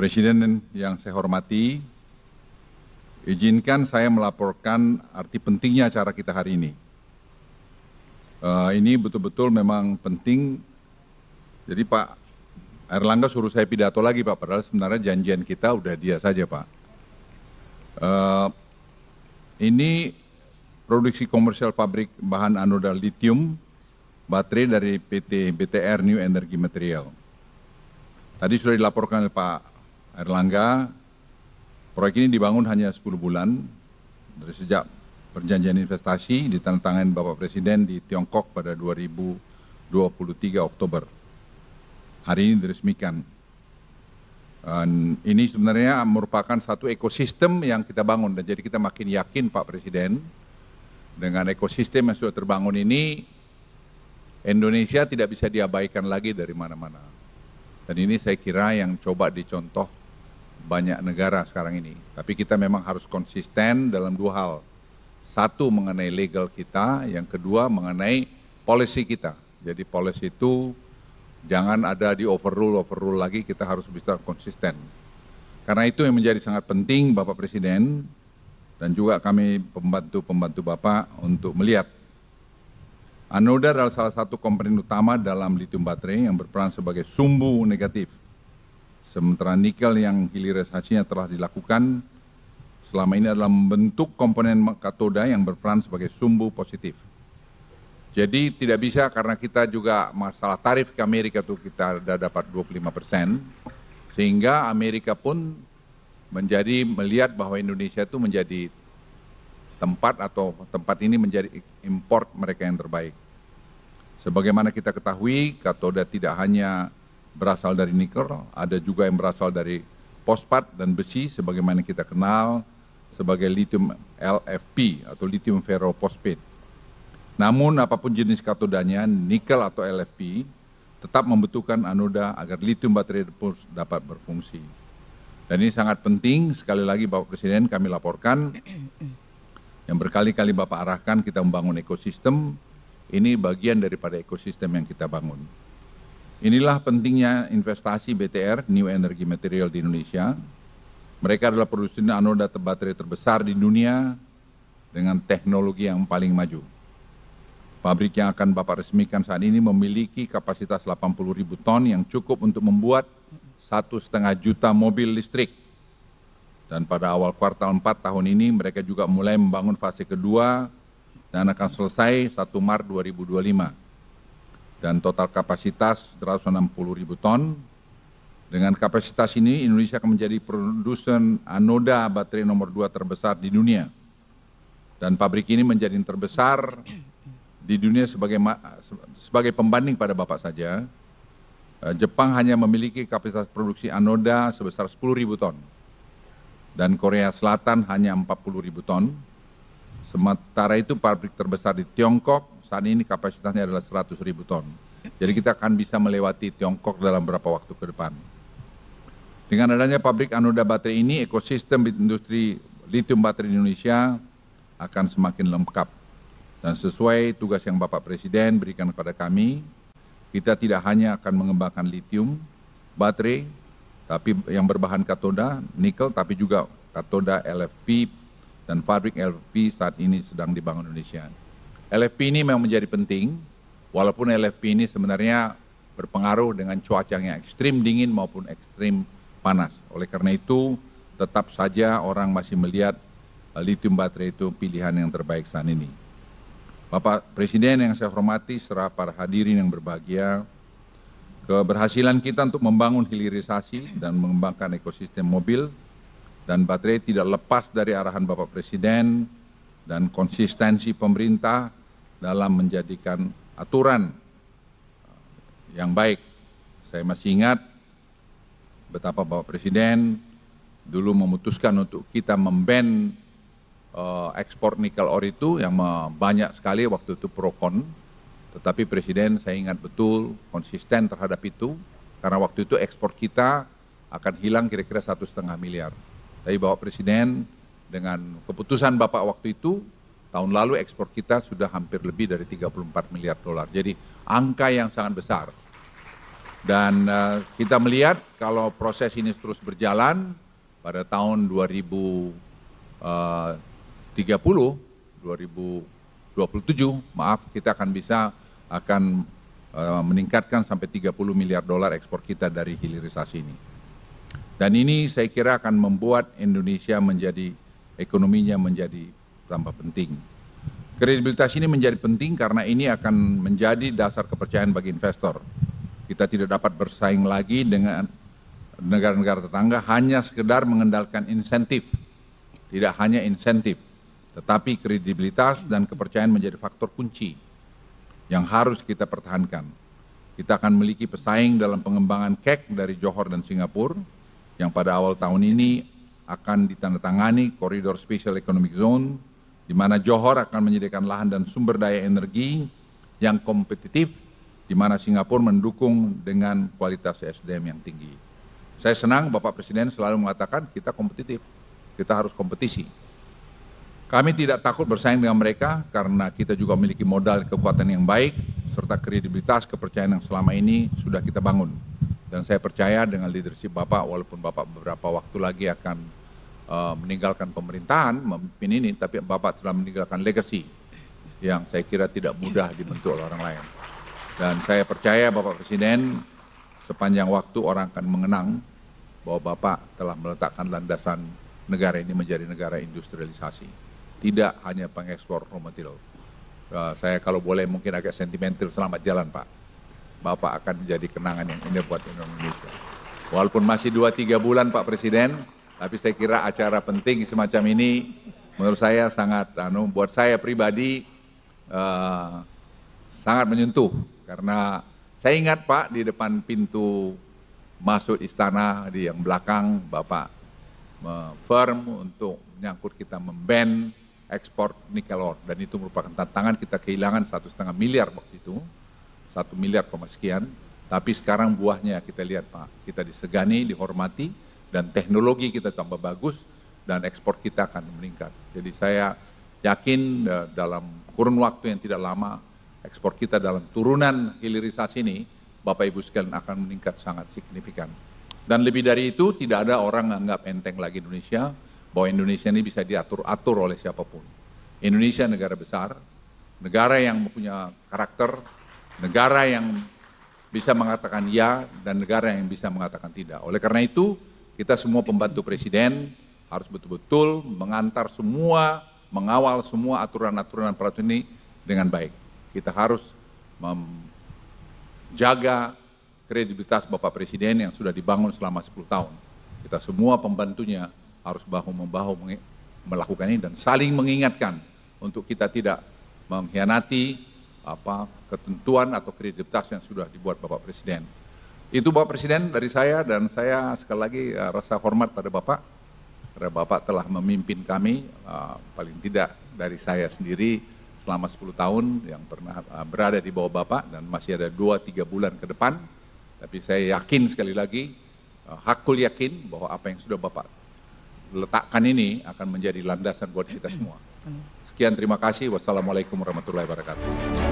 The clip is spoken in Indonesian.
Presiden yang saya hormati, izinkan saya melaporkan arti pentingnya acara kita hari ini. Uh, ini betul-betul memang penting. Jadi Pak Erlangga suruh saya pidato lagi Pak, padahal sebenarnya janjian kita udah dia saja Pak. Uh, ini produksi komersial pabrik bahan anoda litium baterai dari PT BTR New Energy Material. Tadi sudah dilaporkan oleh Pak Langga, proyek ini dibangun hanya 10 bulan dari sejak perjanjian investasi ditandatangani Bapak Presiden di Tiongkok pada 2023 Oktober. Hari ini diresmikan. Dan ini sebenarnya merupakan satu ekosistem yang kita bangun dan jadi kita makin yakin Pak Presiden dengan ekosistem yang sudah terbangun ini Indonesia tidak bisa diabaikan lagi dari mana-mana. Dan ini saya kira yang coba dicontoh banyak negara sekarang ini. Tapi kita memang harus konsisten dalam dua hal. Satu mengenai legal kita, yang kedua mengenai policy kita. Jadi policy itu jangan ada di overrule overrule lagi, kita harus bisa konsisten. Karena itu yang menjadi sangat penting Bapak Presiden dan juga kami pembantu-pembantu Bapak untuk melihat Anoda adalah salah satu komponen utama dalam lithium baterai yang berperan sebagai sumbu negatif Sementara nikel yang hilirisasinya telah dilakukan selama ini adalah membentuk komponen katoda yang berperan sebagai sumbu positif. Jadi tidak bisa karena kita juga masalah tarif ke Amerika itu kita sudah dapat 25 persen, sehingga Amerika pun menjadi melihat bahwa Indonesia itu menjadi tempat atau tempat ini menjadi import mereka yang terbaik. Sebagaimana kita ketahui, katoda tidak hanya berasal dari nikel, ada juga yang berasal dari fosfat dan besi sebagaimana kita kenal sebagai lithium LFP atau lithium ferrofosfat. Namun apapun jenis katodanya, nikel atau LFP tetap membutuhkan anoda agar lithium baterai pun dapat berfungsi. Dan ini sangat penting, sekali lagi Bapak Presiden kami laporkan, yang berkali-kali Bapak arahkan kita membangun ekosistem, ini bagian daripada ekosistem yang kita bangun. Inilah pentingnya investasi BTR, New Energy Material di Indonesia. Mereka adalah produsen anoda baterai terbesar di dunia dengan teknologi yang paling maju. Pabrik yang akan Bapak resmikan saat ini memiliki kapasitas 80 ribu ton yang cukup untuk membuat satu setengah juta mobil listrik. Dan pada awal kuartal 4 tahun ini mereka juga mulai membangun fase kedua dan akan selesai 1 Maret 2025 dan total kapasitas 160 ribu ton. Dengan kapasitas ini, Indonesia akan menjadi produsen anoda baterai nomor dua terbesar di dunia. Dan pabrik ini menjadi yang terbesar di dunia sebagai sebagai pembanding pada Bapak saja. Eh, Jepang hanya memiliki kapasitas produksi anoda sebesar 10 ribu ton. Dan Korea Selatan hanya 40 ribu ton. Sementara itu pabrik terbesar di Tiongkok saat ini kapasitasnya adalah 100 ribu ton. Jadi kita akan bisa melewati Tiongkok dalam beberapa waktu ke depan. Dengan adanya pabrik anoda baterai ini, ekosistem industri lithium baterai di Indonesia akan semakin lengkap. Dan sesuai tugas yang Bapak Presiden berikan kepada kami, kita tidak hanya akan mengembangkan lithium baterai, tapi yang berbahan katoda, nikel, tapi juga katoda LFP dan pabrik LFP saat ini sedang dibangun Indonesia. LFP ini memang menjadi penting, walaupun LFP ini sebenarnya berpengaruh dengan cuaca yang ekstrim dingin maupun ekstrim panas. Oleh karena itu, tetap saja orang masih melihat eh, lithium baterai itu pilihan yang terbaik saat ini. Bapak Presiden yang saya hormati, serah para hadirin yang berbahagia, keberhasilan kita untuk membangun hilirisasi dan mengembangkan ekosistem mobil dan baterai tidak lepas dari arahan Bapak Presiden dan konsistensi pemerintah dalam menjadikan aturan yang baik. Saya masih ingat betapa Bapak Presiden dulu memutuskan untuk kita memban uh, ekspor nikel ore itu yang banyak sekali waktu itu pro kon, Tetapi Presiden saya ingat betul konsisten terhadap itu karena waktu itu ekspor kita akan hilang kira-kira satu setengah miliar. Tapi Bapak Presiden dengan keputusan Bapak waktu itu Tahun lalu ekspor kita sudah hampir lebih dari 34 miliar dolar. Jadi angka yang sangat besar. Dan uh, kita melihat kalau proses ini terus berjalan pada tahun 2030, 2027, eh, maaf, kita akan bisa akan eh, meningkatkan sampai 30 miliar dolar ekspor kita dari hilirisasi ini. Dan ini saya kira akan membuat Indonesia menjadi ekonominya menjadi tambah penting. Kredibilitas ini menjadi penting karena ini akan menjadi dasar kepercayaan bagi investor. Kita tidak dapat bersaing lagi dengan negara-negara tetangga hanya sekedar mengendalikan insentif. Tidak hanya insentif, tetapi kredibilitas dan kepercayaan menjadi faktor kunci yang harus kita pertahankan. Kita akan memiliki pesaing dalam pengembangan kek dari Johor dan Singapura yang pada awal tahun ini akan ditandatangani koridor Special Economic Zone di mana Johor akan menyediakan lahan dan sumber daya energi yang kompetitif, di mana Singapura mendukung dengan kualitas SDM yang tinggi. Saya senang Bapak Presiden selalu mengatakan kita kompetitif, kita harus kompetisi. Kami tidak takut bersaing dengan mereka karena kita juga memiliki modal kekuatan yang baik serta kredibilitas kepercayaan yang selama ini sudah kita bangun. Dan saya percaya dengan leadership Bapak walaupun Bapak beberapa waktu lagi akan Eh, meninggalkan pemerintahan memimpin ini, tapi Bapak telah meninggalkan legacy yang saya kira tidak mudah dibentuk oleh orang lain. Dan saya percaya Bapak Presiden sepanjang waktu orang akan mengenang bahwa Bapak telah meletakkan landasan negara ini menjadi negara industrialisasi. Tidak hanya pengekspor raw material. Uh, saya kalau boleh mungkin agak sentimental selamat jalan Pak. Bapak akan menjadi kenangan yang indah buat Indonesia. Walaupun masih 2-3 bulan Pak Presiden, tapi saya kira acara penting semacam ini menurut saya sangat anu buat saya pribadi uh, sangat menyentuh karena saya ingat Pak di depan pintu masuk istana di yang belakang Bapak firm untuk menyangkut kita memban ekspor nikel ore dan itu merupakan tantangan kita kehilangan satu setengah miliar waktu itu satu miliar koma tapi sekarang buahnya kita lihat Pak kita disegani dihormati dan teknologi kita tambah bagus dan ekspor kita akan meningkat. Jadi saya yakin eh, dalam kurun waktu yang tidak lama ekspor kita dalam turunan hilirisasi ini Bapak Ibu sekalian akan meningkat sangat signifikan. Dan lebih dari itu tidak ada orang menganggap enteng lagi Indonesia bahwa Indonesia ini bisa diatur-atur oleh siapapun. Indonesia negara besar, negara yang punya karakter, negara yang bisa mengatakan ya dan negara yang bisa mengatakan tidak. Oleh karena itu, kita semua pembantu presiden harus betul-betul mengantar semua, mengawal semua aturan-aturan peraturan ini dengan baik. Kita harus menjaga kredibilitas Bapak Presiden yang sudah dibangun selama 10 tahun. Kita semua pembantunya harus bahu-membahu melakukan ini dan saling mengingatkan untuk kita tidak mengkhianati apa ketentuan atau kredibilitas yang sudah dibuat Bapak Presiden. Itu Bapak Presiden dari saya dan saya sekali lagi eh, rasa hormat pada Bapak. Karena Bapak telah memimpin kami eh, paling tidak dari saya sendiri selama 10 tahun yang pernah eh, berada di bawah Bapak dan masih ada 2-3 bulan ke depan. Tapi saya yakin sekali lagi, hakul yakin bahwa apa yang sudah Bapak letakkan ini akan menjadi landasan buat kita semua. Sekian terima kasih. Wassalamualaikum warahmatullahi wabarakatuh.